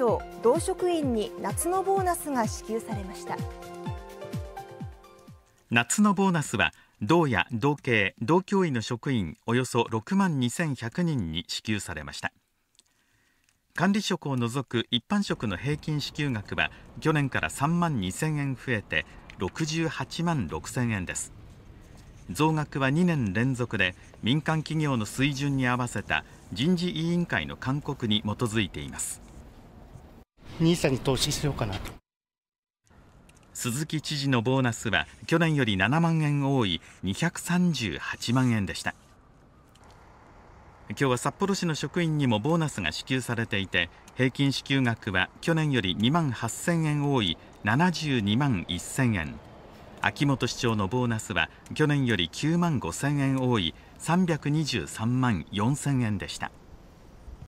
今日同職員に夏のボーナスが支給されました夏のボーナスは同や同系同教員の職員およそ6万2100人に支給されました管理職を除く一般職の平均支給額は去年から3万2000円増えて68万6000円です増額は2年連続で民間企業の水準に合わせた人事委員会の勧告に基づいています n i に投資しようかなと。鈴木知事のボーナスは去年より7万円多い238万円でした今日は札幌市の職員にもボーナスが支給されていて平均支給額は去年より2万8000円多い72万1000円秋元市長のボーナスは去年より9万5000円多い323万4000円でした